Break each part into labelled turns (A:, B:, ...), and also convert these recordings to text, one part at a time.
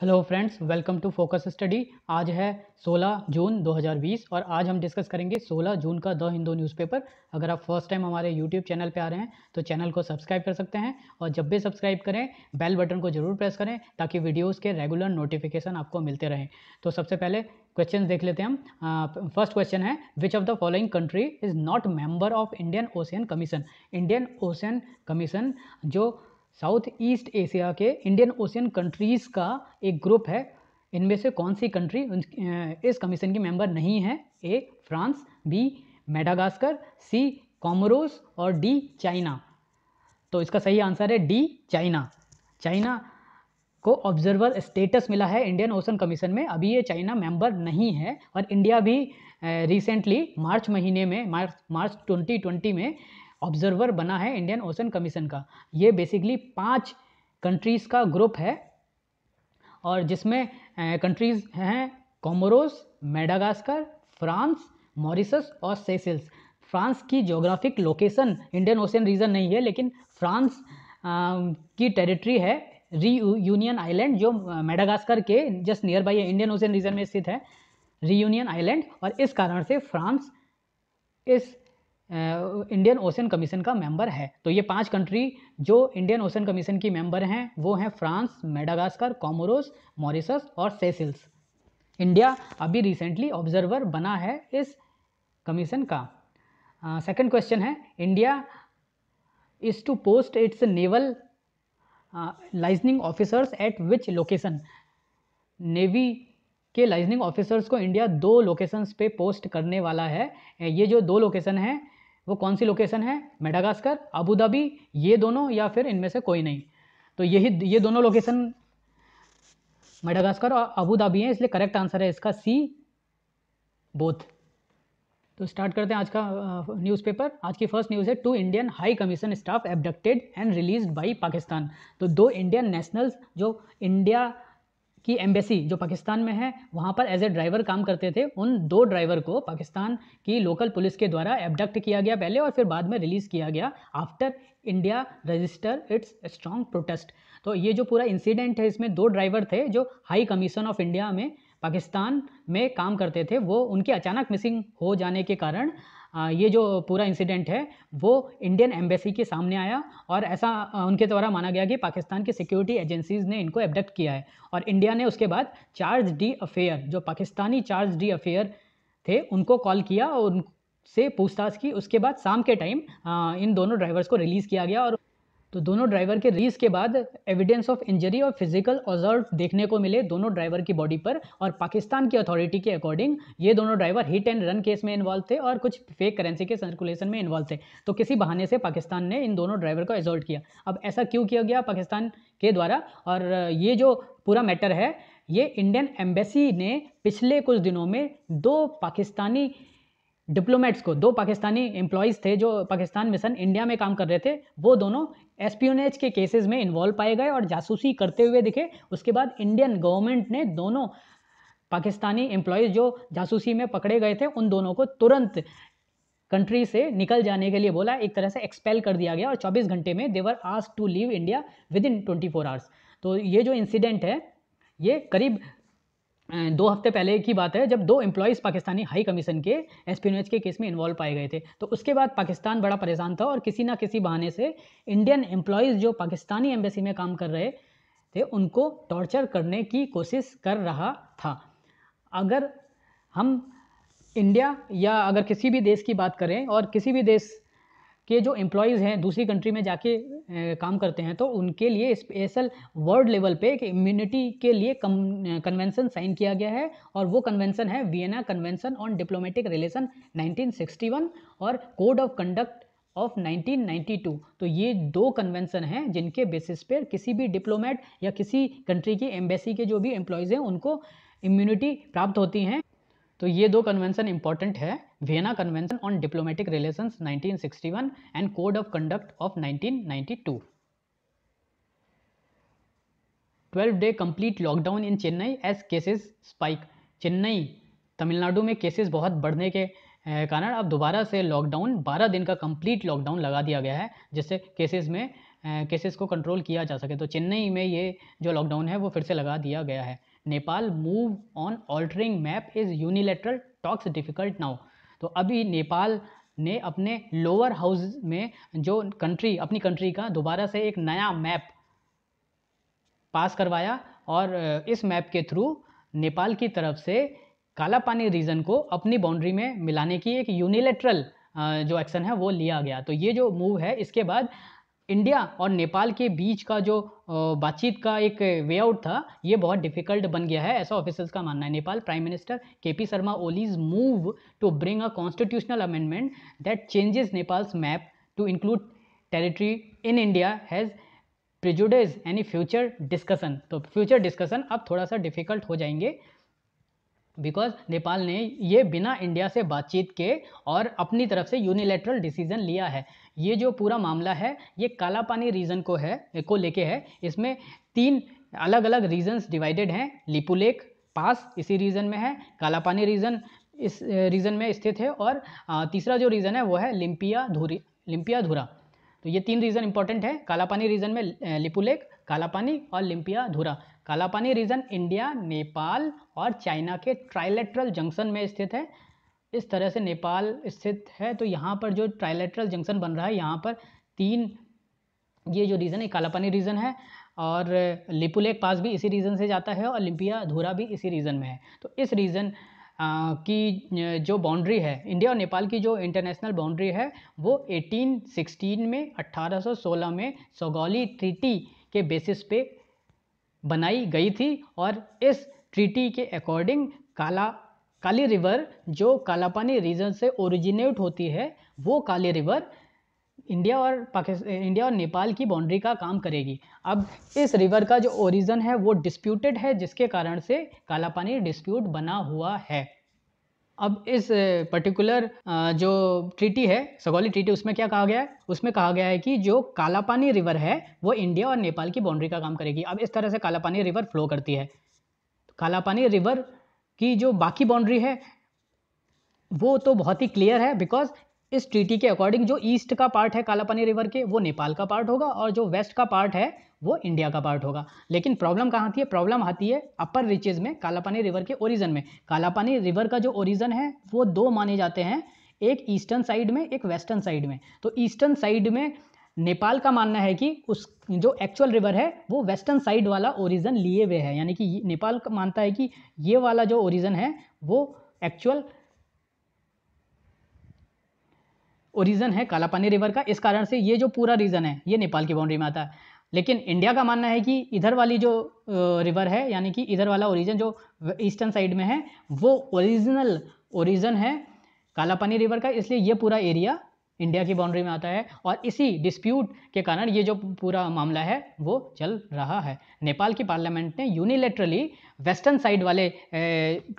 A: Hello friends welcome to focus study आज है 16 जून 2020 और आज हम डिस्कस करेंगे 16 जून का द हिंदू न्यूज़पेपर अगर आप फर्स्ट टाइम हमारे यूट्यूब चैनल पे आ रहे हैं तो चैनल को सब्सक्राइब कर सकते हैं और जब भी सब्सक्राइब करें बेल बटन को जरूर प्रेस करें ताकि वीडियोज़ के रेगुलर नोटिफिकेशन आपको मिलते रहें तो सबसे पहले क्वेश्चन देख लेते हैं हम फर्स्ट क्वेश्चन है which of the following country is not member of Indian ocean commission Indian ocean commission जो साउथ ईस्ट एशिया के इंडियन ओशियन कंट्रीज़ का एक ग्रुप है इनमें से कौन सी कंट्री इस कमीशन की मेंबर नहीं है A France B Madagascar C Comoros और डी चाइना तो इसका सही आंसर है डी चाइना चाइना को ऑब्जर्वर स्टेटस मिला है इंडियन ओशन कमीशन में अभी ये चाइना मेंबर नहीं है और इंडिया भी रिसेंटली मार्च महीने में मार्च मार्च 2020 में ऑब्जर्वर बना है इंडियन ओशन कमीशन का ये बेसिकली पाँच कंट्रीज़ का ग्रुप है और जिसमें कंट्रीज़ हैं कॉमोरोस मेडागास्कर फ्रांस मॉरिसस और सेसिल्स फ्रांस की geographic location Indian ocean region नहीं है लेकिन फ्रांस की टेरिटरी है री यूनियन आइलैंड जो मेडागास्कर के just near by Indian ocean region में स्थित है री यूनियन आइलैंड और इस कारण से फ्रांस इस इंडियन ओशन कमीशन का मेंबर है तो ये पांच कंट्री जो इंडियन ओशन कमीशन की मेंबर हैं वो हैं फ्रांस मेडागास्कर कॉमोरोस मॉरिसस और सेसिल्स इंडिया अभी रिसेंटली ऑब्जर्वर बना है इस कमीशन का सेकंड क्वेश्चन है India is to post its naval liaisoning officers at which location navy के लाइजनिंग ऑफिसर्स को इंडिया दो लोकेशंस पे पोस्ट करने वाला है ये जो दो लोकेशन हैं वो कौन सी लोकेशन है मेडागास्कर अबू धाबी ये दोनों या फिर इनमें से कोई नहीं तो यही ये दोनों लोकेशन मेडागास्कर और अबू धाबी हैं इसलिए करेक्ट आंसर है इसका सी बोथ तो स्टार्ट करते हैं आज का न्यूज़पेपर आज की फर्स्ट न्यूज़ है two Indian high commission staff abducted and released by Pakistan तो दो इंडियन नेशनल्स जो इंडिया की एम्बेसी जो पाकिस्तान में है वहाँ पर एज ए ड्राइवर काम करते थे उन दो ड्राइवर को पाकिस्तान की लोकल पुलिस के द्वारा एबडक्ट किया गया पहले और फिर बाद में रिलीज़ किया गया after India register its strong protest तो ये जो पूरा इंसिडेंट है इसमें दो ड्राइवर थे जो हाई कमीशन ऑफ इंडिया में पाकिस्तान में काम करते थे वो उनके अचानक मिसिंग हो जाने के कारण ये जो पूरा इंसिडेंट है वो इंडियन एम्बेसी के सामने आया और ऐसा उनके द्वारा माना गया कि पाकिस्तान की सिक्योरिटी एजेंसीज़ ने इनको एबडक्ट किया है और इंडिया ने उसके बाद चार्ज डी अफेयर जो पाकिस्तानी चार्ज डी अफेयर थे उनको कॉल किया और उनसे पूछताछ की उसके बाद शाम के टाइम इन दोनों ड्राइवर्स को रिलीज़ किया गया और तो दोनों ड्राइवर के रिलीज के बाद एविडेंस ऑफ इंजरी और फिजिकल ऑजर्व देखने को मिले दोनों ड्राइवर की बॉडी पर और पाकिस्तान की अथॉरिटी के अकॉर्डिंग ये दोनों driver hit and run case में इन्वॉल्व थे और कुछ फेक करेंसी के सर्कुलेशन में इन्वॉल्व थे तो किसी बहाने से पाकिस्तान ने इन दोनों ड्राइवर को एजॉल्ट किया अब ऐसा क्यों किया गया पाकिस्तान के द्वारा और ये जो पूरा मैटर है ये इंडियन एम्बेसी ने पिछले कुछ दिनों में दो पाकिस्तानी डिप्लोमेट्स को दो पाकिस्तानी एम्प्लॉयज़ थे जो पाकिस्तान मिशन इंडिया में काम कर रहे थे वो दोनों एस्पियोनेज के केसेस में इन्वॉल्व पाए गए और जासूसी करते हुए दिखे उसके बाद इंडियन गवर्नमेंट ने दोनों पाकिस्तानी एम्प्लॉयज़ जो जासूसी में पकड़े गए थे उन दोनों को तुरंत कंट्री से निकल जाने के लिए बोला एक तरह से एक्सपेल कर दिया गया और 24 घंटे में they were ask to leave India within twenty hours तो ये जो इंसिडेंट है ये करीब दो हफ्ते पहले की बात है जब दो एम्प्लॉयज़ पाकिस्तानी हाई कमीशन के एस्पिनोज के केस में इन्वॉल्व पाए गए थे तो उसके बाद पाकिस्तान बड़ा परेशान था और किसी ना किसी बहाने से इंडियन एम्प्लॉयज़ जो पाकिस्तानी एम्बेसी में काम कर रहे थे उनको टॉर्चर करने की कोशिश कर रहा था अगर हम इंडिया या अगर किसी भी देश की बात करें और किसी भी देश के जो एम्प्लॉयज़ हैं दूसरी कंट्री में जाके काम करते हैं तो उनके लिए स्पेशल वर्ल्ड लेवल पे एक इम्यूनिटी के लिए कम कन्वेंसन साइन किया गया है और वो कन्वेंसन है Vienna convention on diplomatic relation 1961 और कोड ऑफ कंडक्ट ऑफ 1992 तो ये दो कन्वेंसन हैं जिनके बेसिस पर किसी भी डिप्लोमेट या किसी कंट्री की एम्बेसी के जो भी एम्प्लॉयज़ हैं उनको इम्यूनिटी प्राप्त होती हैं तो ये दो कन्वेंशन इंपॉर्टेंट है Vienna convention on diplomatic relations 1961 and code of conduct of 1992 12 day complete lockdown in Chennai as cases spike Chennai Tamil Nadu में केसेस बहुत बढ़ने के eh, कारण अब दोबारा से लॉकडाउन 12 दिन का कंप्लीट लॉकडाउन लगा दिया गया है जिससे केसेस में केसेस eh, को कंट्रोल किया जा सके तो चेन्नई में ये जो लॉकडाउन है वो फिर से लगा दिया गया है Nepal move on altering map is unilateral talks difficult now तो अभी नेपाल ने अपने लोअर हाउस में जो कंट्री अपनी कंट्री का दोबारा से एक नया मैप पास करवाया और इस मैप के थ्रू नेपाल की तरफ से काला पानी रीजन को अपनी बाउंड्री में मिलाने की एक यूनिलेटरल जो एक्शन है वो लिया गया तो ये जो मूव है इसके बाद इंडिया और नेपाल के बीच का जो बातचीत का एक वे आउट था ये बहुत डिफिकल्ट बन गया है ऐसा ऑफिसर्स का मानना है Nepal prime minister K P Sharma Oli's move to bring a constitutional amendment that changes Nepal's map to include territory in India has prejudiced any future discussion तो फ्यूचर डिस्कशन अब थोड़ा सा डिफिकल्ट हो जाएंगे बिकॉज नेपाल ने ये बिना इंडिया से बातचीत के और अपनी तरफ से यूनिलेटरल डिसीजन लिया है ये जो पूरा मामला है ये काला पानी रीजन को है को लेके है इसमें तीन अलग अलग रीजन्स डिवाइडेड हैं लिपू लेक पास इसी रीजन में है काला पानी रीजन इस रीजन में स्थित है और तीसरा जो रीजन है वो है लिम्पिया धूरी लिम्पिया धुरा तो ये तीन रीजन इंपॉर्टेंट है कालापानी रीजन में लिपू लेक कालापानी और लिम्पिया धुरा कालापानी रीजन इंडिया नेपाल और चाइना के ट्राइलेट्रल जंक्शन में स्थित है इस तरह से नेपाल स्थित है तो यहाँ पर जो ट्राइलेट्रल जंक्शन बन रहा है यहाँ पर तीन ये जो रीज़न है कालापानी रीजन है और लिपुलेक पास भी इसी रीज़न से जाता है और लिम्पिया धूरा भी इसी रीज़न में है तो इस रीज़न की जो बाउंड्री है इंडिया और नेपाल की जो इंटरनेशनल बाउंड्री है वो 1816 में 1816 में सोगौली ट्रीटी के बेसिस पे बनाई गई थी और इस ट्रीटी के अकॉर्डिंग काला काली रिवर जो कालापानी रीजन से ओरिजिनेट होती है वो काली रिवर इंडिया और पाकिस्तान इंडिया और नेपाल की बाउंड्री का काम करेगी अब इस रिवर का जो ओरिजन है वो डिस्प्यूटेड है जिसके कारण से काला पानी डिस्प्यूट बना हुआ है अब इस पर्टिकुलर जो ट्रीटी है सगौली ट्रीटी उसमें क्या कहा गया है उसमें कहा गया है कि जो कालापानी रिवर है वो इंडिया और नेपाल की बाउंड्री का काम करेगी अब इस तरह से कालापानी रिवर फ्लो करती है कालापानी रिवर की जो बाकी बाउंड्री है वो तो बहुत ही क्लियर है बिकॉज इस ट्रीटी के अकॉर्डिंग जो ईस्ट का पार्ट है कालापानी रिवर के वो नेपाल का पार्ट होगा और जो वेस्ट का पार्ट है वो इंडिया का पार्ट होगा लेकिन प्रॉब्लम कहाँ आती है प्रॉब्लम आती है अपर रिचेज में कालापानी रिवर के ओरिजन में कालापानी रिवर का जो ओरिजन है वो दो माने जाते हैं एक ईस्टर्न साइड में एक वेस्टर्न साइड में तो ईस्टर्न साइड में नेपाल का मानना है कि उस जो एक्चुअल रिवर है वो वेस्टर्न साइड वाला ओरिजन लिए हुए है यानी कि नेपाल मानता है कि ये वाला जो ओरिजन है वो एक्चुअल ओरिजन है कालापानी रिवर का इस कारण से ये जो पूरा रीजन है ये नेपाल की बाउंड्री में आता है लेकिन इंडिया का मानना है कि इधर वाली जो रिवर है यानी कि इधर वाला ओरिजन जो ईस्टर्न साइड में है वो ओरिजिनल ओरिजन है कालापानी रिवर का इसलिए ये पूरा एरिया इंडिया की बाउंड्री में आता है और इसी डिस्प्यूट के कारण ये जो पूरा मामला है वो चल रहा है नेपाल की पार्लियामेंट ने यूनिलेटरली वेस्टर्न साइड वाले ए,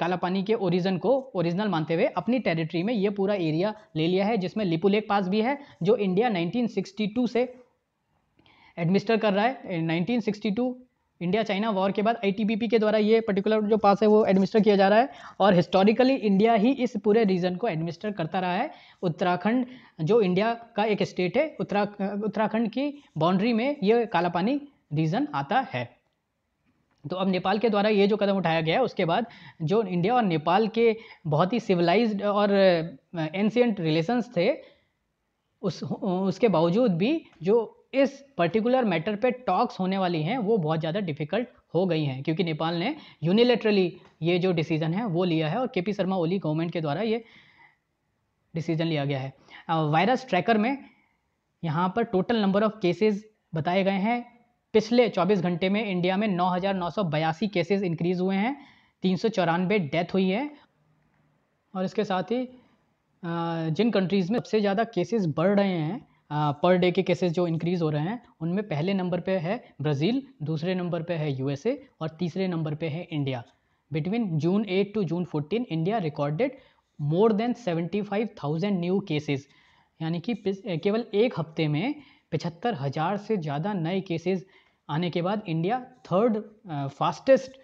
A: के ओरिजन को ओरिजिनल मानते हुए अपनी टेरिटरी में ये पूरा एरिया ले लिया है जिसमें लिपू लेक पास भी है जो इंडिया 1962 से एडमिनिस्टर कर रहा है 1962 इंडिया चाइना वॉर के बाद आईटीबीपी के द्वारा ये पर्टिकुलर जो पास है वो एडमिनिस्टर किया जा रहा है और हिस्टोरिकली इंडिया ही इस पूरे रीजन को एडमिनिस्टर करता रहा है उत्तराखंड जो इंडिया का एक स्टेट है उत्तरा उत्तराखंड की बाउंड्री में ये कालापानी रीजन आता है तो अब नेपाल के द्वारा ये जो कदम उठाया गया है उसके बाद जो इंडिया और नेपाल के बहुत ही सिविलाइज और एंशियंट uh, रिलेशंस थे उस उसके बावजूद भी जो इस पर्टिकुलर मैटर पे टॉक्स होने वाली हैं वो बहुत ज़्यादा डिफिकल्ट हो गई हैं क्योंकि नेपाल ने यूनिलेटरली ये जो डिसीजन है वो लिया है और के पी शर्मा ओली गवर्नमेंट के द्वारा ये डिसीजन लिया गया है वायरस ट्रैकर में यहाँ पर टोटल नंबर ऑफ केसेज बताए गए हैं पिछले 24 घंटे में इंडिया में नौ केसेस इंक्रीज हुए हैं तीन डेथ हुई है और इसके साथ ही जिन कंट्रीज़ में सबसे ज़्यादा केसेस बढ़ रहे हैं पर डे के केसेस जो इंक्रीज़ हो रहे हैं उनमें पहले नंबर पे है ब्राज़ील दूसरे नंबर पे है यूएसए और तीसरे नंबर पे है India between June eight to June fourteen India recorded more than seventy five thousand new cases यानी कि केवल एक हफ्ते में पचहत्तर हज़ार से ज़्यादा नए केसेस आने के बाद इंडिया थर्ड फास्टेस्ट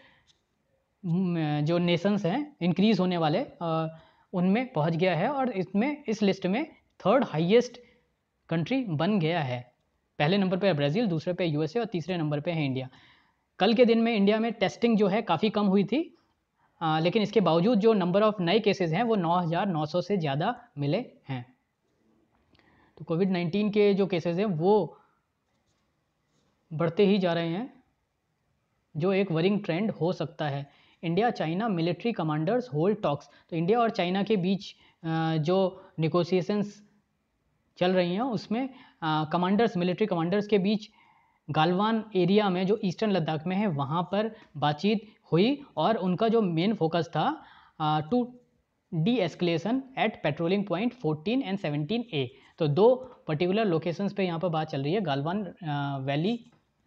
A: जो नेशंस हैं इंक्रीज़ होने वाले उनमें पहुंच गया है और इसमें इस लिस्ट में थर्ड हाईएस्ट कंट्री बन गया है पहले नंबर पर ब्राज़ील दूसरे पर यूएसए और तीसरे नंबर पर है इंडिया कल के दिन में इंडिया में टेस्टिंग जो है काफ़ी कम हुई थी आ, लेकिन इसके बावजूद जो नंबर ऑफ नए केसेस हैं वो 9,900 से ज़्यादा मिले हैं तो कोविड 19 के जो केसेस हैं वो बढ़ते ही जा रहे हैं जो एक वरिंग ट्रेंड हो सकता है India China military commanders hold talks तो इंडिया और चाइना के बीच जो निगोसिएशंस चल रही हैं उसमें कमांडर्स मिलिट्री कमांडर्स के बीच गालवान एरिया में जो ईस्टर्न लद्दाख में है वहाँ पर बातचीत हुई और उनका जो मेन फोकस था to de-escalation at patrolling point 14 and 17 A तो दो पर्टिकुलर लोकेशंस पे यहाँ पर बात चल रही है गालवान वैली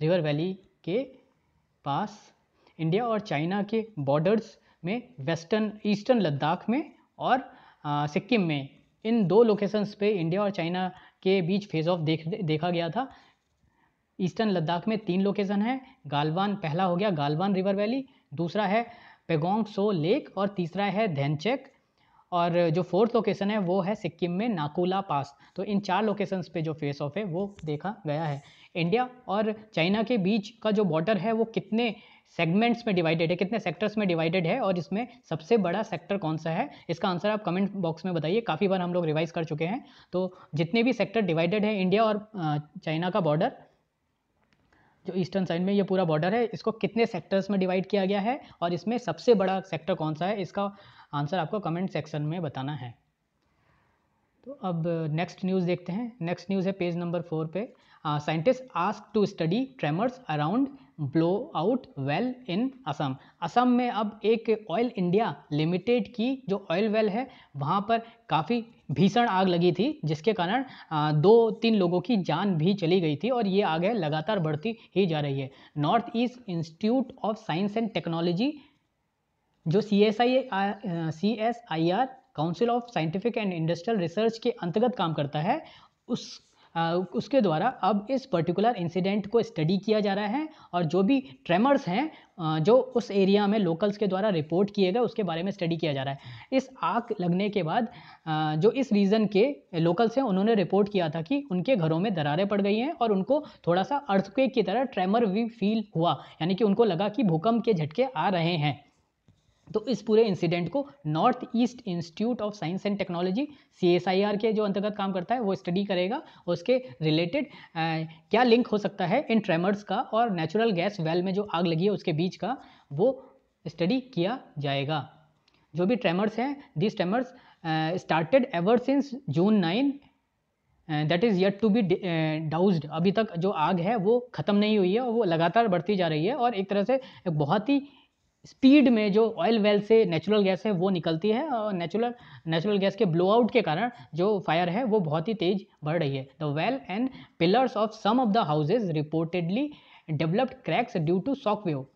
A: रिवर वैली के पास इंडिया और चाइना के बॉर्डर्स में वेस्टर्न ईस्टर्न लद्दाख में और सिक्किम में इन दो लोकेशंस पे इंडिया और चाइना के बीच फेज ऑफ देख देखा गया था ईस्टर्न लद्दाख में तीन लोकेशन है गालवान पहला हो गया गालवान रिवर वैली दूसरा है पेगोंग सो लेक और तीसरा है धैनचेक और जो फोर्थ लोकेशन है वो है सिक्किम में नाकुला पास तो इन चार लोकेशंस पे जो फेस ऑफ है वो देखा गया है इंडिया और चाइना के बीच का जो बॉर्डर है वो कितने सेगमेंट्स में डिवाइडेड है कितने सेक्टर्स में डिवाइडेड है और इसमें सबसे बड़ा सेक्टर कौन सा है इसका आंसर आप कमेंट बॉक्स में बताइए काफ़ी बार हम लोग रिवाइज कर चुके हैं तो जितने भी सेक्टर डिवाइडेड है इंडिया और चाइना का बॉर्डर जो ईस्टर्न साइड में ये पूरा बॉर्डर है इसको कितने सेक्टर्स में डिवाइड किया गया है और इसमें सबसे बड़ा सेक्टर कौन सा है इसका आंसर आपको कमेंट सेक्शन में बताना है तो अब नेक्स्ट न्यूज़ देखते हैं नेक्स्ट न्यूज़ है पेज नंबर फोर पे scientist ask to study tremors around blow out well in Assam Assam में अब एक ऑयल इंडिया लिमिटेड की जो ऑयल वेल है वहाँ पर काफ़ी भीषण आग लगी थी जिसके कारण uh, दो तीन लोगों की जान भी चली गई थी और ये आगे लगातार बढ़ती ही जा रही है north east institute of science and technology जो C S I C S I R council of scientific and industrial research के अंतर्गत काम करता है उस आ, उसके द्वारा अब इस पर्टिकुलर इंसिडेंट को स्टडी किया जा रहा है और जो भी ट्रेमर्स हैं जो उस एरिया में लोकल्स के द्वारा रिपोर्ट किए गए उसके बारे में स्टडी किया जा रहा है इस आग लगने के बाद जो इस रीज़न के लोकल्स हैं उन्होंने रिपोर्ट किया था कि उनके घरों में दरारें पड़ गई हैं और उनको थोड़ा सा अर्थक्वेक की तरह ट्रेमर भी फील हुआ यानी कि उनको लगा कि भूकंप के झटके आ रहे हैं तो इस पूरे इंसिडेंट को north east institute of science and technology C के जो अंतर्गत काम करता है वो स्टडी करेगा उसके रिलेटेड क्या लिंक हो सकता है इन ट्रेमर्स का और नेचुरल गैस वेल में जो आग लगी है उसके बीच का वो स्टडी किया जाएगा जो भी ट्रेमर्स हैं this tremors started ever since June nine that is yet to be doused अभी तक जो आग है वो ख़त्म नहीं हुई है और वो लगातार बढ़ती जा रही है और एक तरह से एक बहुत ही स्पीड में जो ऑयल वेल से नेचुरल गैस है वो निकलती है और नेचुरल नेचुरल गैस के ब्लोआउट के कारण जो फायर है वो बहुत ही तेज बढ़ रही है the well and pillars of some of the houses reportedly developed cracks due to shock wave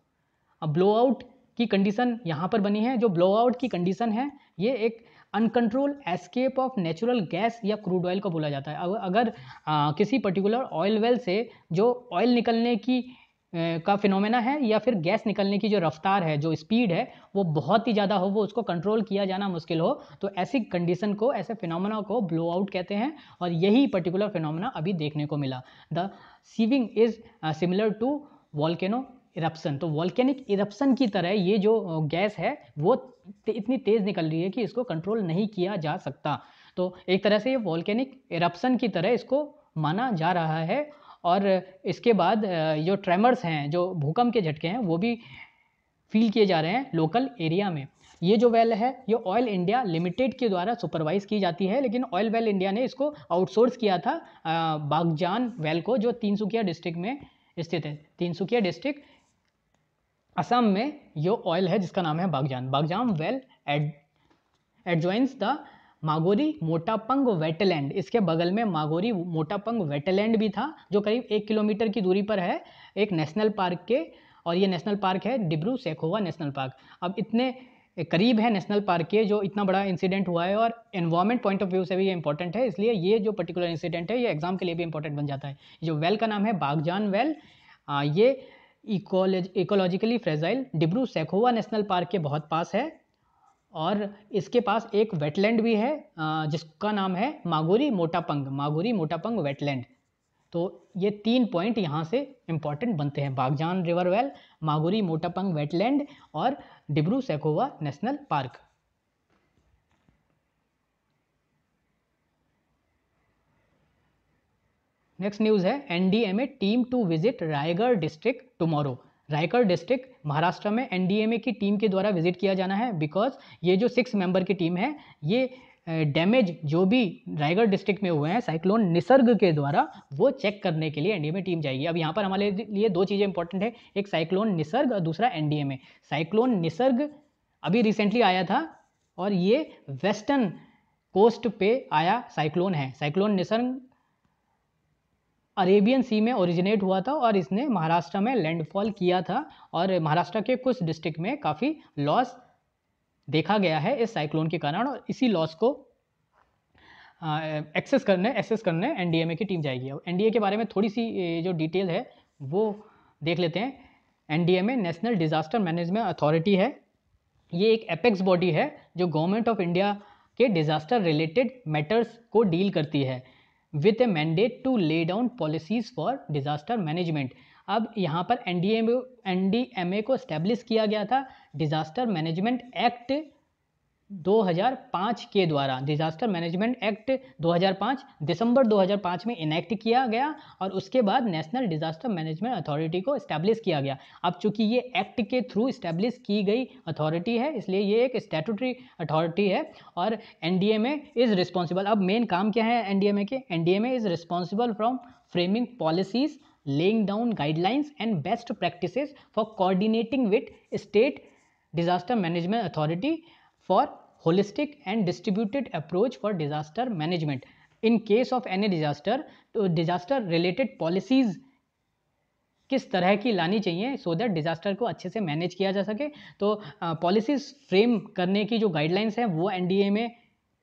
A: blowout की कंडीशन यहाँ पर बनी है जो ब्लोआउट की कंडीशन है ये एक uncontrolled escape of natural gas या क्रूड ऑयल को बोला जाता है अगर आ, किसी पर्टिकुलर ऑयल वेल से जो ऑयल निकलने की का फिनोमेना है या फिर गैस निकलने की जो रफ्तार है जो स्पीड है वो बहुत ही ज़्यादा हो वो उसको कंट्रोल किया जाना मुश्किल हो तो ऐसी कंडीशन को ऐसे फिनोमेना को ब्लो आउट कहते हैं और यही पर्टिकुलर फिनोमेना अभी देखने को मिला the seething is similar to volcano eruption तो वॉल्केनिक इरप्सन की तरह ये जो गैस है वो ते, इतनी तेज़ निकल रही है कि इसको कंट्रोल नहीं किया जा सकता तो एक तरह से ये वॉल्केनिक इरप्सन की तरह इसको माना जा रहा है और इसके बाद जो ट्रेमर्स हैं जो भूकंप के झटके हैं वो भी फील किए जा रहे हैं लोकल एरिया में ये जो वेल है ये ऑयल इंडिया लिमिटेड के द्वारा सुपरवाइज की जाती है लेकिन ऑयल वेल इंडिया ने इसको आउटसोर्स किया था बागजान वेल को जो तीनसुकिया डिस्ट्रिक्ट में स्थित है तीनसुकिया डिस्ट्रिक्ट असम में ये ऑयल है जिसका नाम है Baghjan Baghjan well ad adjoins the Maguri Motapung wetland इसके बगल में मागोरी मोटापंग वेटलैंड भी था जो करीब एक किलोमीटर की दूरी पर है एक नेशनल पार्क के और ये नेशनल पार्क है डिब्रू सेखोवा नेशनल पार्क अब इतने करीब है नेशनल पार्क के जो इतना बड़ा इंसिडेंट हुआ है और एनवायरमेंट पॉइंट ऑफ व्यू से भी ये इंपॉर्टेंट है इसलिए ये जो पर्टिकुलर इंसिडेंट है ये एग्जाम के लिए भी इंपॉर्टेंट बन जाता है जो वेल का नाम है बागजान वेल आ, ये ecologically fragile Dibru Saikhowa national park के बहुत पास है और इसके पास एक वेटलैंड भी है जिसका नाम है मागोरी मोटापंग मागोरी मोटापंग वेटलैंड तो ये तीन पॉइंट यहाँ से इम्पॉर्टेंट बनते हैं Baghjan river well Maguri Motapung wetland और Dibru Saikhowa national park next news है NDMA team to visit Raigad district tomorrow Raigad district Maharashtra में एन की टीम के द्वारा विजिट किया जाना है बिकॉज ये जो सिक्स मेंबर की टीम है ये डैमेज जो भी रायगढ़ डिस्ट्रिक्ट में हुए हैं साइक्लोन निसर्ग के द्वारा वो चेक करने के लिए एनडीएमए टीम जाएगी अब यहाँ पर हमारे लिए दो चीज़ें इंपॉर्टेंट है एक साइक्लोन निसर्ग और दूसरा एनडीएमए साइक्लोन निसर्ग अभी रिसेंटली आया था और ये वेस्टर्न कोस्ट पे आया साइक्लोन है साइक्लोन निसर्ग अरेबियन सी में ओरिजिनेट हुआ था और इसने महाराष्ट्र में लैंडफॉल किया था और महाराष्ट्र के कुछ डिस्ट्रिक्ट में काफ़ी लॉस देखा गया है इस साइक्लोन के कारण और इसी लॉस को एक्सेस करने एक्सेस करने एनडीएमए की टीम जाएगी अब एनडीए के बारे में थोड़ी सी जो डिटेल है वो देख लेते हैं NDMA national disaster management authority है ये एक एपेक्स बॉडी है जो गवर्नमेंट ऑफ इंडिया के डिजास्टर रिलेटेड मैटर्स को डील करती है with a mandate to lay down policies for disaster management अब यहाँ पर N D M N D M A को इस्टेब्लिश किया गया था डिज़ास्टर मैनेजमेंट एक्ट 2005 के द्वारा डिजास्टर मैनेजमेंट एक्ट 2005 दिसंबर 2005 में इनेक्ट किया गया और उसके बाद नेशनल डिजास्टर मैनेजमेंट अथॉरिटी को इस्टेब्लिश किया गया अब चूंकि ये एक्ट के थ्रू इस्टेब्लिश की गई अथॉरिटी है इसलिए ये एक स्टैटूटरी अथॉरिटी है और N D M is responsible अब मेन काम क्या है एन डी एम के N D M is responsible from framing policies laying down guidelines and best practice for coordinating with state disaster management authority for holistic and distributed approach for disaster management in case of any disaster तो disaster related policies किस तरह की लानी चाहिए so that disaster को अच्छे से manage किया जा सके तो पॉलिसीज़ फ्रेम करने की जो गाइडलाइंस हैं वो एनडीए में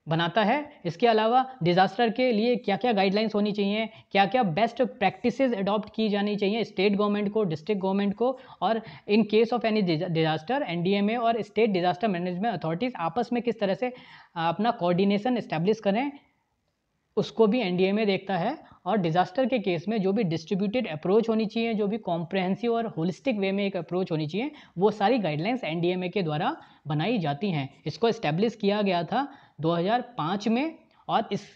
A: बनाता है इसके अलावा डिज़ास्टर के लिए क्या क्या गाइडलाइंस होनी चाहिए क्या क्या बेस्ट प्रैक्टिसेस अडॉप्ट की जानी चाहिए स्टेट गवर्नमेंट को डिस्ट्रिक्ट गवर्नमेंट को और in case of any disaster NDMA और स्टेट डिज़ास्टर मैनेजमेंट अथॉरिटीज़ आपस में किस तरह से अपना कोऑर्डिनेशन इस्टेब्लिश करें उसको भी एन देखता है और डिज़ास्टर के केस में जो भी डिस्ट्रीब्यूटेड अप्रोच होनी चाहिए जो भी कॉम्प्रहेंसिव और होलिस्टिक वे में एक अप्रोच होनी चाहिए वो सारी गाइडलाइंस एन के द्वारा बनाई जाती हैं इसको इस्टेब्लिश किया गया था दो में और इस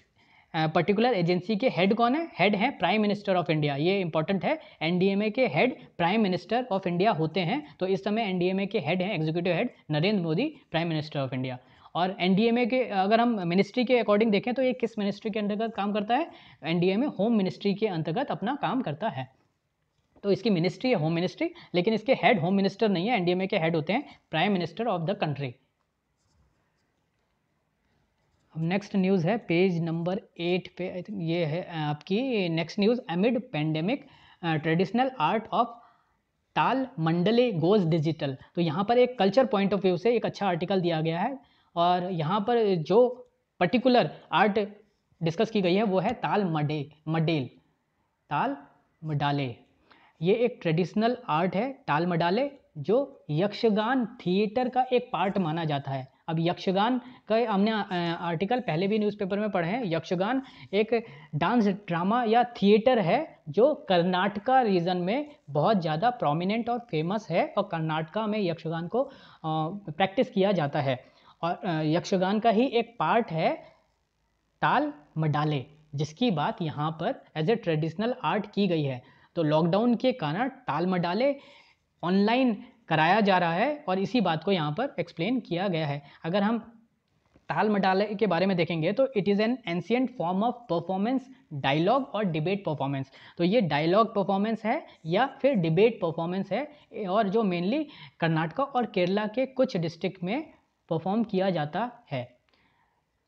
A: पर्टिकुलर एजेंसी के हेड कौन है हेड हैं प्राइम मिनिस्टर ऑफ इंडिया ये इंपॉर्टेंट है एनडीएमए के head prime minister of India होते हैं तो इस समय एनडीएमए के हेड हैं executive head Narendra Modi prime minister of India और एन के अगर हम मिनिस्ट्री के अकॉर्डिंग देखें तो ये किस मिनिस्ट्री के अंतर्गत काम करता है एन में होम मिनिस्ट्री के अंतर्गत अपना काम करता है तो इसकी मिनिस्ट्री है होम मिनिस्ट्री लेकिन इसके हेड होम मिनिस्टर नहीं है एनडीएमए के हेड होते हैं prime minister of the country अब नेक्स्ट न्यूज़ है पेज नंबर एट पे आई थिंक ये है आपकी next news amid pandemic traditional art of Tala Maddale goes digital तो यहाँ पर एक कल्चर पॉइंट ऑफ व्यू से एक अच्छा आर्टिकल दिया गया है और यहाँ पर जो पर्टिकुलर आर्ट डिस्कस की गई है वो है ताल मडे मडेल ताल मडाले ये एक ट्रेडिशनल आर्ट है ताल मडाले जो यक्षगान थिएटर का एक पार्ट माना जाता है अब यक्षगान का हमने आर्टिकल पहले भी न्यूज़पेपर में पढ़े हैं यक्षगान एक डांस ड्रामा या थिएटर है जो कर्नाटका रीजन में बहुत ज़्यादा प्रोमिनेंट और फेमस है और कर्नाटका में यक्षगान को प्रैक्टिस किया जाता है और यक्षगान का ही एक पार्ट है ताल मडाले जिसकी बात यहाँ पर एज ए ट्रेडिशनल आर्ट की गई है तो लॉकडाउन के कारण ताल मडाले ऑनलाइन कराया जा रहा है और इसी बात को यहाँ पर एक्सप्लेन किया गया है अगर हम ताल मडाले के बारे में देखेंगे तो it is an ancient form of performance dialogue और डिबेट परफॉर्मेंस तो ये डायलॉग परफॉर्मेंस है या फिर डिबेट परफॉर्मेंस है और जो मेनली कर्नाटका और केरला के कुछ डिस्ट्रिक्ट में परफॉर्म किया जाता है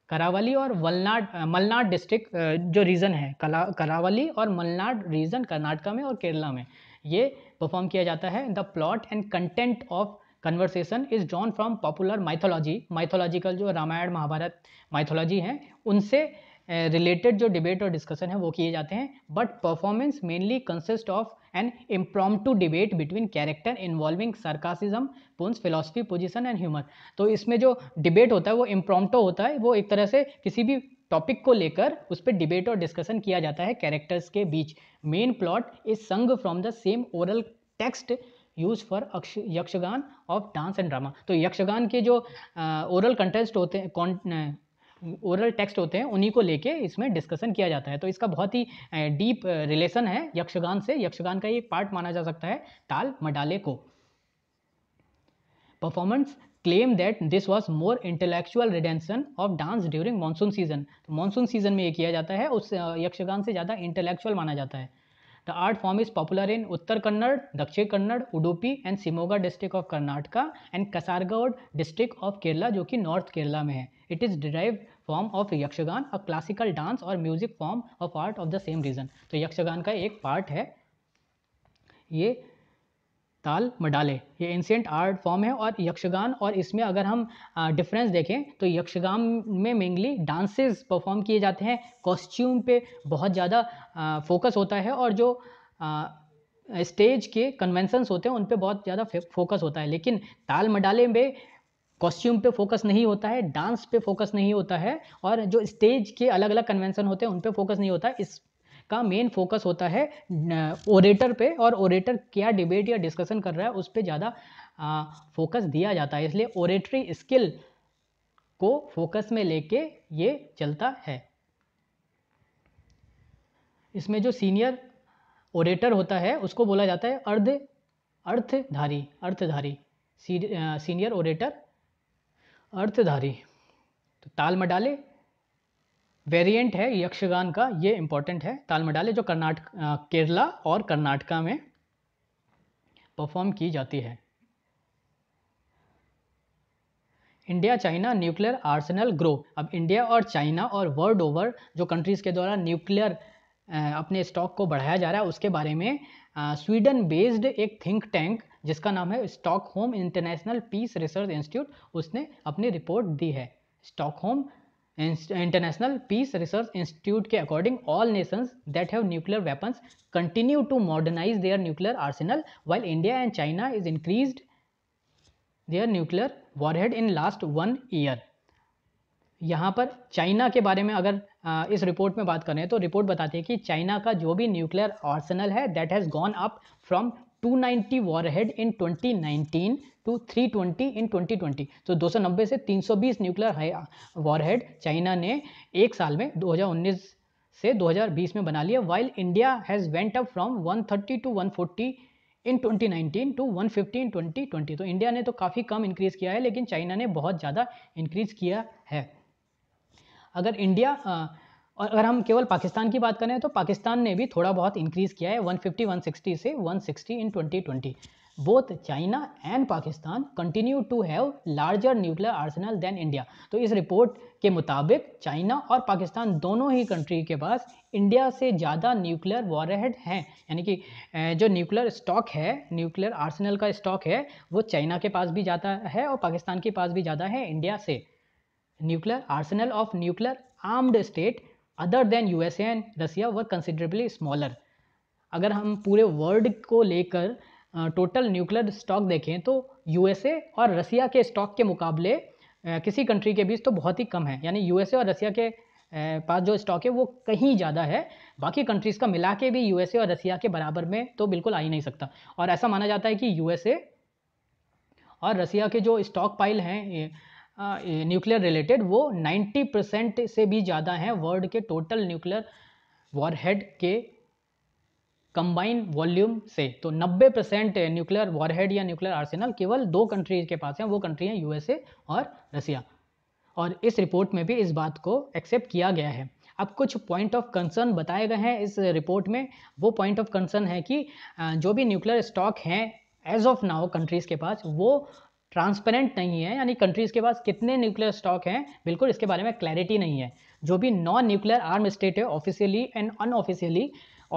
A: करावली और वलनाड मलनाड डिस्ट्रिक्ट जो रीज़न है कला करावली और मलनाड रीज़न कर्नाटका में और केरला में ये परफॉर्म किया जाता है the plot and content of conversation is drawn from popular mythology mythological जो रामायण महाभारत माइथोलॉजी हैं उनसे रिलेटेड जो डिबेट और डिस्कशन है वो किए जाते हैं but performance mainly consist of an impromptu debate between character involving sarcasm puns philosophy position and humour तो इसमें जो डिबेट होता है वो इम्प्रॉम्टो होता है वो एक तरह से किसी भी टॉपिक को लेकर उस पर डिबेट और डिस्कशन किया जाता है कैरेक्टर्स के बीच main plot is sung from the same oral text use for Yakshagana of dance and drama तो यक्षगान के जो ओरल कंटेस्ट होते हैं ओरल टेक्स्ट होते हैं उन्हीं को लेके इसमें डिस्कशन किया जाता है तो इसका बहुत ही डीप रिलेशन है यक्षगान से यक्षगान का एक पार्ट माना जा सकता है ताल मडाले को performance claim that this was more intellectual rendition of dance during monsoon season तो मानसून सीजन में ये किया जाता है उस यक्षगान से ज़्यादा इंटेलेक्चुअल माना जाता है the art form is popular in Uttara Kannada Dakshina Kannada Udupi and Shimoga district of Karnataka and Kasaragod district of Kerala जो कि नॉर्थ केरला में है it is derived form of Yakshagana और क्लासिकल डांस और music form of art of the same region तो यक्षगान का एक पार्ट है ये ताल मडाले ये एंशियंट आर्ट फॉर्म है और यक्षगान और इसमें अगर हम डिफरेंस देखें तो यक्षगान में मेनली डांसेस परफॉर्म किए जाते हैं कॉस्ट्यूम पे बहुत ज़्यादा फोकस होता है और जो आ, स्टेज के कन्वेंसन्स होते हैं उन पे बहुत ज़्यादा फोकस होता है लेकिन ताल मडाले में कॉस्ट्यूम पे फोकस नहीं होता है डांस पे फोकस नहीं होता है और जो स्टेज के अलग अलग कन्वेंसन होते हैं उन पे फोकस नहीं होता इस का मेन फोकस होता है ओरेटर पे और ओरेटर क्या डिबेट या डिस्कशन कर रहा है उस पर ज़्यादा फोकस दिया जाता है इसलिए ओरेटरी स्किल को फोकस में लेके ये चलता है इसमें जो सीनियर ओरेटर होता है उसको बोला जाता है अर्ध अर्थधारी अर्थधारी सीनियर ओरेटर अर्थधारी तो ताल मडाले वेरिएंट है यक्षगान का ये इम्पॉर्टेंट है ताल मडाले जो कर्नाटक केरला और कर्नाटका में परफॉर्म की जाती है India China nuclear arsenal grow अब इंडिया और चाइना और वर्ल्ड ओवर जो कंट्रीज़ के द्वारा न्यूक्लियर अपने स्टॉक को बढ़ाया जा रहा है उसके बारे में स्वीडन बेस्ड एक थिंक टैंक जिसका नाम है Stockholm international peace research institute उसने अपनी रिपोर्ट दी है Stockholm international peace research institute के according all nations that have nuclear weapons continue to modernize their nuclear arsenal while India and China is increase their nuclear warhead in last one year यहाँ पर China के बारे में अगर इस report में बात करें तो रिपोर्ट बताती है कि चाइना का जो भी न्यूक्लियर आर्सेनल है that has gone up from 290 warhead in 2019 to 320 in 2020 तो 290 से 320 न्यूक्लियर वॉरहेड चाइना ने एक साल में 2019 से 2020 में बना लिया while India has went up from 130 to forty in 2019 to 150 in 2020 तो इंडिया ने तो काफ़ी कम इंक्रीज़ किया है लेकिन चाइना ने बहुत ज़्यादा इंक्रीज़ किया है अगर इंडिया और अगर हम केवल पाकिस्तान की बात करें तो पाकिस्तान ने भी थोड़ा बहुत इंक्रीज़ किया है 150 160 से 160 in 2020 both China and Pakistan continue to have larger nuclear arsenal than India तो इस रिपोर्ट के मुताबिक चाइना और पाकिस्तान दोनों ही कंट्री के पास इंडिया से ज़्यादा न्यूक्लियर वॉरहेड हैं यानी कि जो न्यूक्लियर स्टॉक है न्यूक्लियर आर्सनल का स्टॉक है वो चाइना के पास भी ज़्यादा है और पाकिस्तान के पास भी ज़्यादा है इंडिया से nuclear arsenal of nuclear armed state other than S and Russia were considerably smaller अगर हम पूरे वर्ल्ड को लेकर टोटल न्यूक्लियर स्टॉक देखें तो यू एस ए और रसिया के स्टॉक के मुकाबले किसी कंट्री के बीच तो बहुत ही कम है यानी यू एस ए और रसिया के पास जो स्टॉक है वो कहीं ज़्यादा है बाकी कंट्रीज़ का मिला के भी यू एस ए और रसिया के बराबर में तो बिल्कुल आ ही नहीं सकता और ऐसा माना जाता है कि यू एस ए और रसिया के जो स्टॉक पाइल हैं न्यूक्लियर रिलेटेड वो 90 परसेंट से भी ज़्यादा हैं वर्ल्ड के टोटल न्यूक्लियर वॉरहेड के कंबाइन वॉल्यूम से तो 90 परसेंट न्यूक्लियर वॉरहेड या न्यूक्लियर आर्सेनल केवल दो कंट्रीज के पास हैं वो कंट्री हैं यूएसए और रसिया और इस रिपोर्ट में भी इस बात को एक्सेप्ट किया गया है अब कुछ पॉइंट ऑफ कंसर्न बताए गए हैं इस रिपोर्ट में वो पॉइंट ऑफ कंसर्न है कि जो भी न्यूक्लियर स्टॉक हैं एज ऑफ नाउ कंट्रीज़ के पास वो ट्रांसपेरेंट नहीं है यानी कंट्रीज़ के पास कितने न्यूक्लियर स्टॉक हैं बिल्कुल इसके बारे में क्लैरिटी नहीं है जो भी नॉन न्यूक्लियर आर्म स्टेट है ऑफिशियली एंड अनऑफिशियली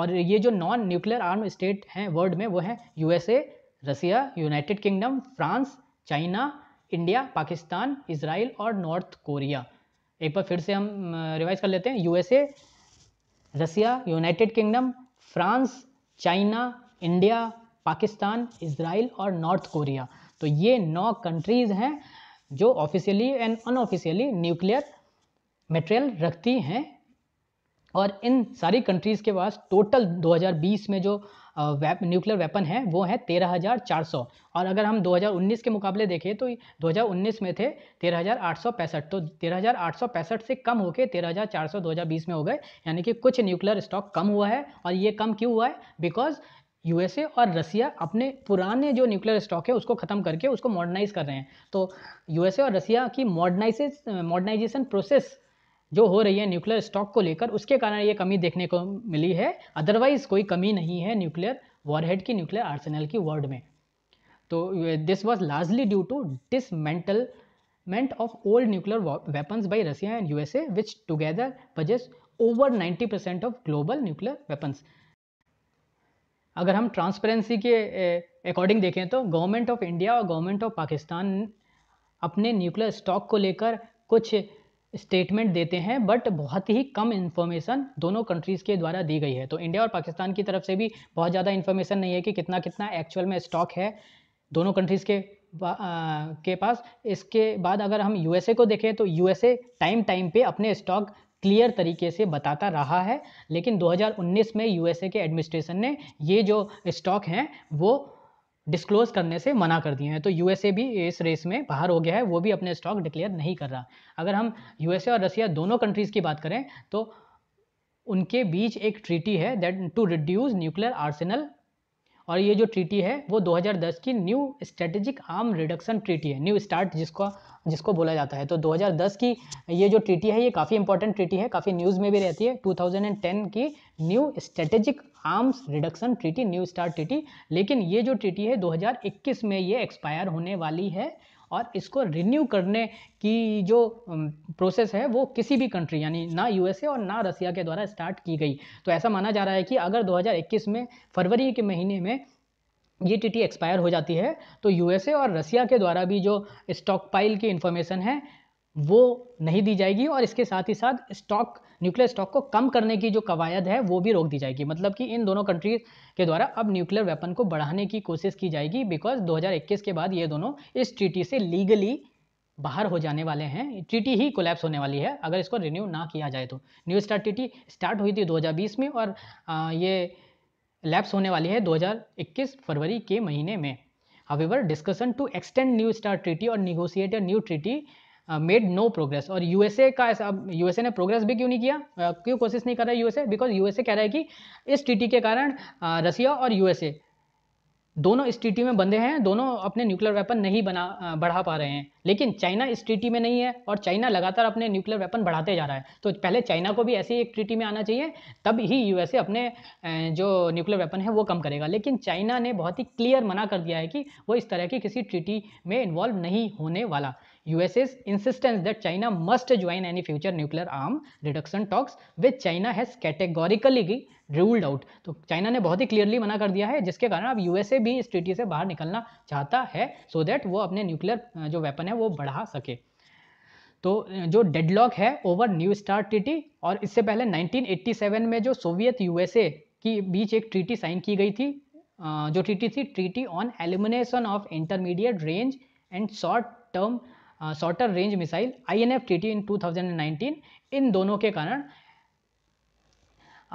A: और ये जो नॉन न्यूक्लियर आर्म स्टेट हैं वर्ल्ड में वो है USA Russia United Kingdom France China India Pakistan Israel और नॉर्थ कोरिया एक बार फिर से हम रिवाइज कर लेते हैं USA Russia United Kingdom France China India Pakistan Israel और नॉर्थ कोरिया तो ये नौ कंट्रीज़ हैं जो officially and unofficially nuclear material रखती हैं और इन सारी कंट्रीज़ के पास टोटल 2020 में जो वेप न्यूक्लियर वेपन है वो है 13,400 और अगर हम 2019 के मुकाबले देखें तो 2019 में थे तेरह तो तेरह से कम होकर 13,400 2020 में हो गए यानी कि कुछ न्यूक्लियर स्टॉक कम हुआ है और ये कम क्यों हुआ है बिकॉज यूएसए और रसिया अपने पुराने जो न्यूक्लियर स्टॉक है उसको ख़त्म करके उसको मॉडर्नाइज कर रहे हैं तो यूएसए और रसिया की मॉडर्नाइज मॉडर्नाइजेशन प्रोसेस जो हो रही है न्यूक्लियर स्टॉक को लेकर उसके कारण ये कमी देखने को मिली है अदरवाइज कोई कमी नहीं है न्यूक्लियर वॉरहेड की न्यूक्लियर आर्सेनल की वर्ल्ड में तो this was largely due to dismantlement of old nuclear weapons by Russia and USA which together possess over percent of global nuclear weapons अगर हम ट्रांसपेरेंसी के अकॉर्डिंग देखें तो गवर्नमेंट ऑफ इंडिया और government of Pakistan अपने nuclear stock को लेकर कुछ स्टेटमेंट देते हैं बट बहुत ही कम इन्फॉर्मेशन दोनों कंट्रीज़ के द्वारा दी गई है तो इंडिया और पाकिस्तान की तरफ से भी बहुत ज़्यादा इन्फॉर्मेशन नहीं है कि कितना कितना एक्चुअल में स्टॉक है दोनों कंट्रीज़ के के पास इसके बाद अगर हम यूएसए को देखें तो यूएसए टाइम टाइम पे अपने स्टॉक क्लियर तरीके से बताता रहा है लेकिन 2019 में यूएसए के एडमिनिस्ट्रेशन ने ये जो स्टॉक हैं वो डिस्क्लोज करने से मना कर दिए हैं तो यूएसए भी इस रेस में बाहर हो गया है वो भी अपने स्टॉक डिक्लेयर नहीं कर रहा अगर हम यूएसए और रसिया दोनों कंट्रीज़ की बात करें तो उनके बीच एक ट्रीटी है that to reduce nuclear arsenal और ये जो ट्रीटी है वो 2010 की new strategic arm reduction treaty है न्यू स्टार्ट जिसको जिसको बोला जाता है तो 2010 की ये जो ट्रीटी है ये काफ़ी इंपॉर्टेंट ट्रीटी है काफ़ी न्यूज़ में भी रहती है 2010 की new strategic arms reduction treaty new start treaty लेकिन ये जो ट्रीटी है 2021 में ये एक्सपायर होने वाली है और इसको रिन्यू करने की जो प्रोसेस है वो किसी भी कंट्री यानी ना यूएसए और ना रसिया के द्वारा स्टार्ट की गई तो ऐसा माना जा रहा है कि अगर 2021 में फरवरी के महीने में ये टी एक्सपायर हो जाती है तो यूएसए और रसिया के द्वारा भी जो स्टॉक पाइल की इन्फॉर्मेशन है वो नहीं दी जाएगी और इसके साथ ही साथ स्टॉक न्यूक्लियर स्टॉक को कम करने की जो कवायद है वो भी रोक दी जाएगी मतलब कि इन दोनों कंट्रीज के द्वारा अब न्यूक्लियर वेपन को बढ़ाने की कोशिश की जाएगी बिकॉज 2021 के बाद ये दोनों इस ट्रीटी से लीगली बाहर हो जाने वाले हैं ट्रीटी ही कोलैप्स होने वाली है अगर इसको रिन्यू ना किया जाए तो न्यू स्टार ट्रीटी स्टार्ट हुई थी दो में और ये लैप्स होने वाली है दो फरवरी के महीने में however discussion to extend new star treaty और negotiated new treaty made no progress और यूएसए का ऐसा यूएसए ने प्रोग्रेस भी क्यों नहीं किया क्यों कोशिश नहीं कर रहा है यूएसए बिकॉज यूएसए कह रहा है कि इस टीटी के कारण रसिया और यूएसए दोनों इस टीटी में बंधे हैं दोनों अपने न्यूक्लियर वेपन नहीं बना बढ़ा पा रहे हैं लेकिन चाइना इस टीटी में नहीं है और चाइना लगातार अपने न्यूक्लियर वेपन बढ़ाते जा रहा है तो पहले चाइना को भी ऐसी एक टीटी में आना चाहिए तब ही यूएसए अपने जो न्यूक्लियर वेपन है वो कम करेगा लेकिन चाइना ने बहुत ही क्लियर मना कर दिया है कि वो इस तरह की किसी टीटी में इन्वॉल्व नहीं होने वाला USA's insistence that China must join any future nuclear arm reduction talks which China has categorically ruled out. तो चाइना ने बहुत ही क्लियरली मना कर दिया है जिसके कारण अब यूएसए भी इस ट्रीटी से बाहर निकलना चाहता है सो so दैट वो अपने न्यूक्लियर जो वेपन है वो बढ़ा सके तो जो डेडलॉक है ओवर न्यू स्टार ट्रीटी और इससे पहले 1987 में जो सोवियत यूएसए की बीच एक ट्रीटी साइन की गई थी जो ट्रीटी थी treaty on elimination of intermediate range and short term shorter range missile I N F T T in two in दोनों के कारण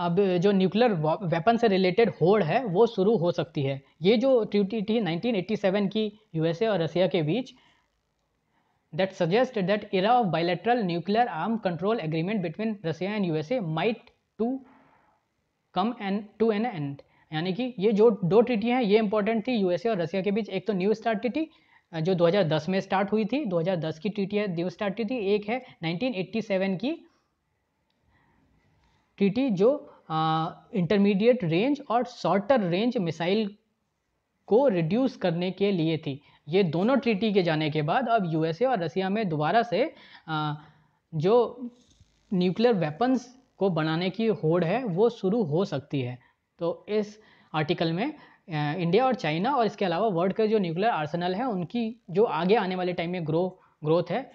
A: अब जो न्यूक्लियर वेपन से रिलेटेड होड़ है वो शुरू हो सकती है ये जो टी टी टी नाइनटीन की यूएसए और रसिया के बीच that suggest that era of bilateral nuclear arm control agreement between Russia and USA might to come an to an end यानी कि ये जो दो ट्रिटी हैं ये इंपॉर्टेंट थी यूएसए और रसिया के बीच एक तो न्यू स्टार्ट ट्रिटी जो 2010 में स्टार्ट हुई थी 2010 की टी टी देव स्टार्ट हुई थी एक है 1987 की टी जो इंटरमीडिएट रेंज और शॉर्टर रेंज मिसाइल को रिड्यूस करने के लिए थी ये दोनों ट्रीटी के जाने के बाद अब यूएसए और रसिया में दोबारा से आ, जो न्यूक्लियर वेपन्स को बनाने की होड़ है वो शुरू हो सकती है तो इस आर्टिकल में इंडिया और चाइना और इसके अलावा वर्ल्ड का जो न्यूक्लियर आर्सनल है उनकी जो आगे आने वाले टाइम में ग्रो ग्रोथ है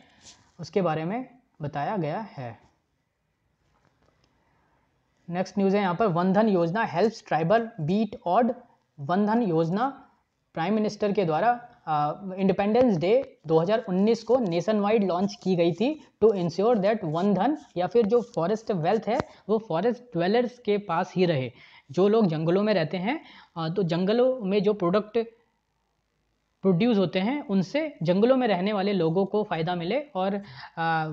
A: उसके बारे में बताया गया है नेक्स्ट न्यूज़ है यहाँ पर Van Dhan Yojana helps tribal beat odd Van Dhan Yojana prime minister के द्वारा इंडिपेंडेंस डे 2019 को नेशन वाइड लॉन्च की गई थी टू इंश्योर दैट वन धन या फिर जो फॉरेस्ट वेल्थ है वो फॉरेस्ट ड्वेलर्स के पास ही रहे जो लोग जंगलों में रहते हैं हाँ, तो जंगलों में जो प्रोडक्ट प्रोड्यूस होते हैं उनसे जंगलों में रहने वाले लोगों को फ़ायदा मिले और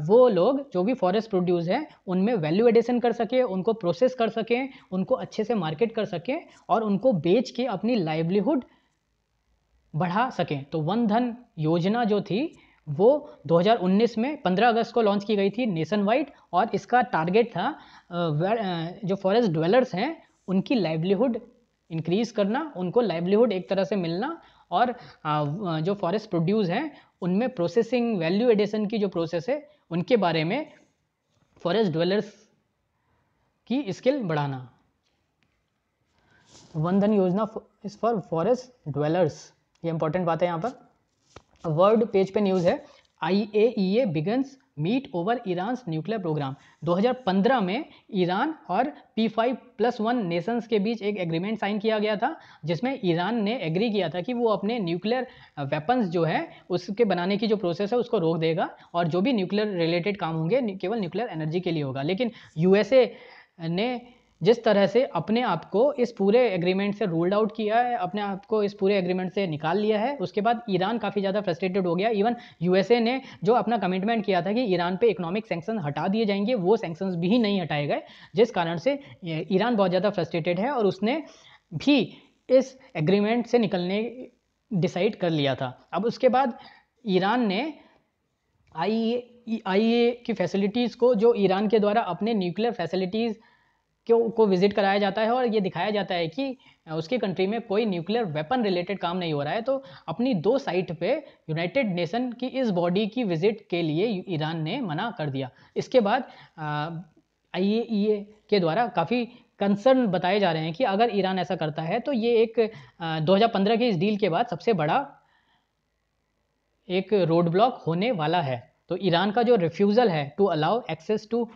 A: वो लोग जो भी फॉरेस्ट प्रोड्यूस हैं उनमें वैल्यू एडिशन कर सकें उनको प्रोसेस कर सकें उनको अच्छे से मार्केट कर सकें और उनको बेच के अपनी लाइवलीहुड बढ़ा सकें तो वन धन योजना जो थी वो 2019 में 15 अगस्त को लॉन्च की गई थी नेशन वाइड और इसका टारगेट था जो फॉरेस्ट ड्वेलर्स हैं उनकी लाइवलीहुड इंक्रीज़ करना उनको लाइवलीहुड एक तरह से मिलना और जो फॉरेस्ट प्रोड्यूस हैं उनमें प्रोसेसिंग वैल्यू एडिशन की जो प्रोसेस है उनके बारे में फॉरेस्ट डवेलर्स की स्किल बढ़ाना Van Dhan Yojana is for forest dwellers ये इंपॉर्टेंट बात है यहाँ पर वर्ल्ड पेज पे न्यूज़ है I A E A begins meet over Iran nuclear program 2015 में ईरान और P five plus one nations के बीच एक एग्रीमेंट साइन किया गया था जिसमें ईरान ने एग्री किया था कि वो अपने न्यूक्लियर वेपन्स जो है उसके बनाने की जो प्रोसेस है उसको रोक देगा और जो भी न्यूक्लियर रिलेटेड काम होंगे केवल न्यूक्लियर एनर्जी के लिए होगा लेकिन यू ने जिस तरह से अपने आप को इस पूरे एग्रीमेंट से रूल्ड आउट किया है अपने आप को इस पूरे एग्रीमेंट से निकाल लिया है उसके बाद ईरान काफ़ी ज़्यादा फ्रस्ट्रेटेड हो गया इवन यूएसए ने जो अपना कमिटमेंट किया था कि ईरान पे इकोनॉमिक सेंक्शन हटा दिए जाएंगे वो सेंक्शन भी नहीं हटाए गए जिस कारण से ईरान बहुत ज़्यादा फ्रस्ट्रेटेड है और उसने भी इस एग्रीमेंट से निकलने डिसाइड कर लिया था अब उसके बाद ईरान ने आई आई e, e की फैसिलिटीज़ को जो ईरान के द्वारा अपने न्यूक्लियर फैसिलिटीज़ क्यों को विजिट कराया जाता है और ये दिखाया जाता है कि उसके कंट्री में कोई न्यूक्लियर वेपन रिलेटेड काम नहीं हो रहा है तो अपनी दो साइट पे यूनाइटेड नेशन की इस बॉडी की विजिट के लिए ईरान ने मना कर दिया इसके बाद आई e के द्वारा काफ़ी कंसर्न बताए जा रहे हैं कि अगर ईरान ऐसा करता है तो ये एक दो के इस डील के बाद सबसे बड़ा एक रोड ब्लॉक होने वाला है तो ईरान का जो रिफ्यूज़ल है to allow access to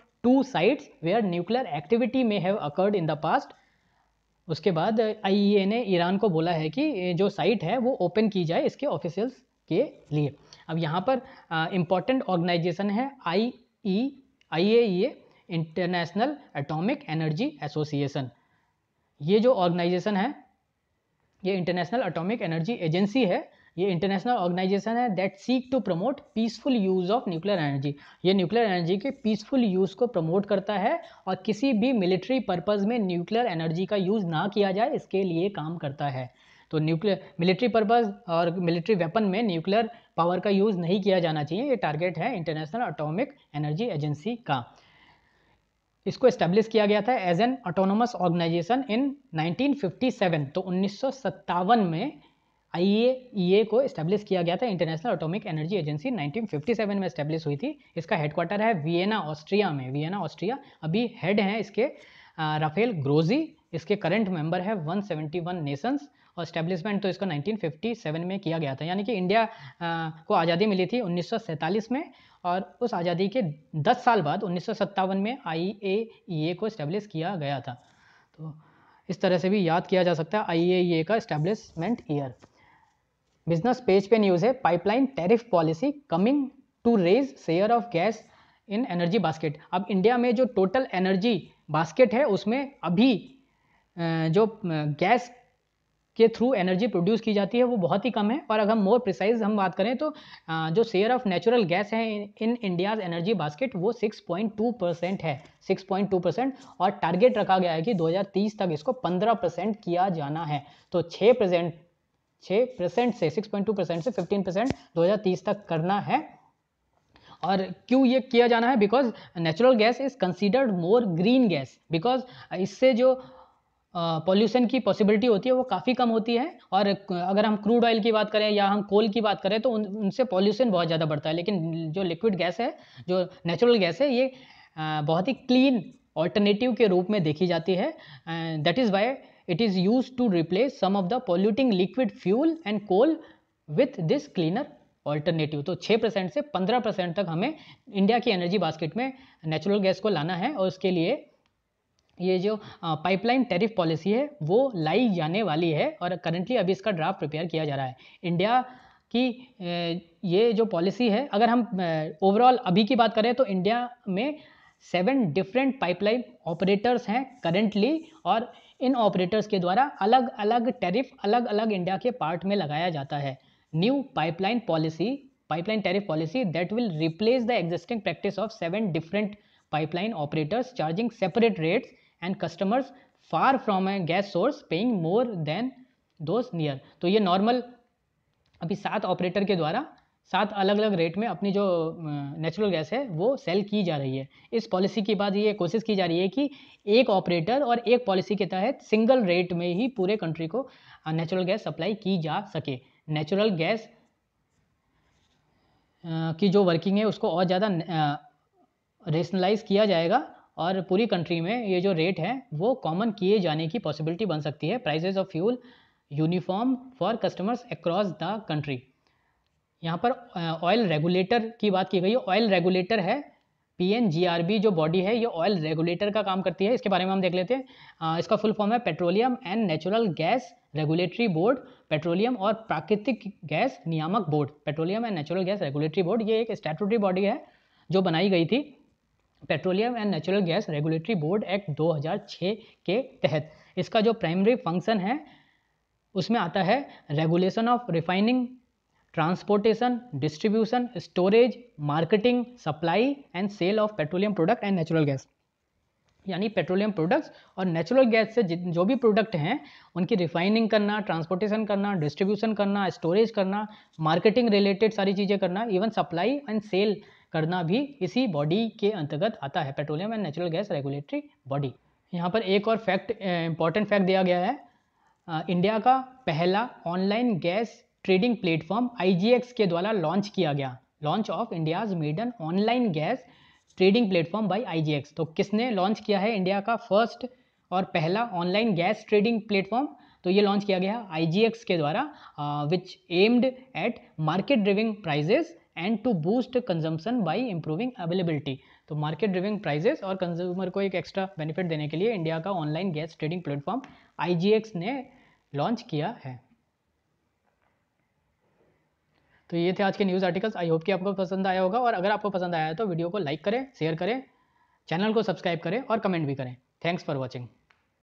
A: sites where are nuclear activity may have occurred in the past उसके बाद आईईए e ने ईरान को बोला है कि जो साइट है वो ओपन की जाए इसके ऑफिशियल्स के लिए अब यहाँ पर इम्पॉर्टेंट ऑर्गेनाइजेशन है I E I A E international atomic energy association ये जो ऑर्गेनाइजेशन है ये इंटरनेशनल एटॉमिक एनर्जी एजेंसी है ये इंटरनेशनल ऑर्गेनाइजेशन है that seek to promote peaceful use of nuclear energy ये न्यूक्लियर एनर्जी के पीसफुल यूज़ को प्रमोट करता है और किसी भी मिलिट्री पर्पज़ में न्यूक्लियर एनर्जी का यूज़ ना किया जाए इसके लिए काम करता है तो न्यूक्लियर मिलिट्री पर्पज़ और मिलिट्री वेपन में न्यूक्लियर पावर का यूज़ नहीं किया जाना चाहिए ये टारगेट है इंटरनेशनल अटोमिक एनर्जी एजेंसी का इसको इस्टेब्लिश किया गया था as an autonomous organisation in 1957 तो उन्नीस में ए e को इस्टेब्लिश किया गया था इंटरनेशनल एटॉमिक एनर्जी एजेंसी 1957 में इस्टेब्लिश हुई थी इसका हेडक्वार्टर है वियना ऑस्ट्रिया में वियना ऑस्ट्रिया अभी हेड हैं इसके राफेल ग्रोजी इसके करंट मेंबर है 171 नेशंस और इस्टेब्लिशमेंट तो इसका 1957 में किया गया था यानी कि इंडिया आ, को आज़ादी मिली थी उन्नीस में और उस आज़ादी के दस साल बाद उन्नीस में आई e को इस्टेब्लिश किया गया था तो इस तरह से भी याद किया जा सकता है आई e का इस्टेब्लिशमेंट ईयर बिजनेस पेज पे न्यूज़ है pipeline tariff policy coming to raise share of gas in energy basket अब इंडिया में जो टोटल एनर्जी बास्केट है उसमें अभी जो गैस के थ्रू एनर्जी प्रोड्यूस की जाती है वो बहुत ही कम है और अगर मोर प्रिसाइज हम बात करें तो जो शेयर ऑफ नेचुरल गैस है इन इंडियाज एनर्जी बास्केट वो 6.2 परसेंट है 6.2 परसेंट और टारगेट रखा गया है कि 2030 तक इसको 15 परसेंट किया जाना है तो 6 परसेंट छः परसेंट से 6.2 परसेंट से 15 परसेंट दो तक करना है और क्यों ये किया जाना है because natural gas is considered more green gas because इससे जो पॉल्यूशन uh, की पॉसिबिलिटी होती है वो काफ़ी कम होती है और अगर हम क्रूड ऑयल की बात करें या हम कोल की बात करें तो उन उनसे पॉल्यूशन बहुत ज़्यादा बढ़ता है लेकिन जो लिक्विड गैस है जो नेचुरल गैस है ये बहुत ही क्लीन ऑल्टरनेटिव के रूप में देखी जाती है that is why It is used to replace some of the polluting liquid fuel and coal with this cleaner alternative तो 6 परसेंट से 15 परसेंट तक हमें इंडिया की एनर्जी बास्केट में नेचुरल गैस को लाना है और उसके लिए ये जो पाइपलाइन टैरिफ पॉलिसी है वो लाई जाने वाली है और करंटली अभी इसका ड्राफ्ट प्रिपेयर किया जा रहा है इंडिया की ये जो पॉलिसी है अगर हम ओवरऑल अभी की बात करें तो इंडिया में सेवन डिफरेंट पाइपलाइन ऑपरेटर्स हैं करेंटली और इन ऑपरेटर्स के द्वारा अलग अलग टैरिफ अलग अलग इंडिया के पार्ट में लगाया जाता है new pipeline policy pipeline tariff policy that will replace the existing practice of seven different pipeline operators charging separate rates and customers far from a gas source paying more than those near तो ये normal अभी सात operator के द्वारा सात अलग अलग rate में अपनी जो नेचुरल गैस है वो सेल की जा रही है इस पॉलिसी के बाद ये कोशिश की जा रही है कि एक ऑपरेटर और एक पॉलिसी के तहत सिंगल रेट में ही पूरे कंट्री को नेचुरल गैस सप्लाई की जा सके नेचुरल गैस की जो वर्किंग है उसको और ज़्यादा रेशनलाइज किया जाएगा और पूरी कंट्री में ये जो रेट है वो कॉमन किए जाने की पॉसिबिलिटी बन सकती है prices of fuel uniform for customers across the country यहाँ पर ऑयल रेगुलेटर की बात की गई है ऑयल रेगुलेटर है पी जो बॉडी है ये ऑयल रेगुलेटर का काम करती है इसके बारे में हम देख लेते हैं इसका फुल फॉर्म है petroleum and natural gas regulatory board petroleum और प्राकृतिक गैस नियामक board petroleum and natural gas regulatory board ये एक स्टैटूटरी बॉडी है जो बनाई गई थी petroleum and natural gas regulatory board act दो के तहत इसका जो प्राइमरी फंक्शन है उसमें आता है regulation of refining transportation distribution storage marketing supply and sale of petroleum product and natural gas यानी पेट्रोलियम प्रोडक्ट्स और नेचुरल गैस से जो भी प्रोडक्ट हैं उनकी रिफाइनिंग करना ट्रांसपोर्टेशन करना डिस्ट्रीब्यूशन करना स्टोरेज करना मार्केटिंग रिलेटेड सारी चीज़ें करना इवन सप्लाई एंड सेल करना भी इसी बॉडी के अंतर्गत आता है petroleum and natural gas regulatory body यहाँ पर एक और फैक्ट इंपॉर्टेंट फैक्ट दिया गया है इंडिया का पहला online gas trading platform IGX के द्वारा लॉन्च किया गया launch of India's maiden online gas trading platform by IGX तो किसने लॉन्च किया है इंडिया का फर्स्ट और पहला ऑनलाइन गैस ट्रेडिंग प्लेटफॉर्म तो ये लॉन्च किया गया आईजीएक्स के द्वारा which aimed at market driving prices and to boost consumption by improving availability तो मार्केट ड्रिविंग प्राइजेस और कंज्यूमर को एक एक्स्ट्रा बेनिफिट देने के लिए इंडिया का online gas trading platform I ने लॉन्च किया है तो ये थे आज के न्यूज़ आर्टिकल्स आई होप कि आपको पसंद आया होगा और अगर आपको पसंद आया है तो वीडियो को लाइक करें शेयर करें चैनल को सब्सक्राइब करें और कमेंट भी करें थैंक्स फॉर वॉचिंग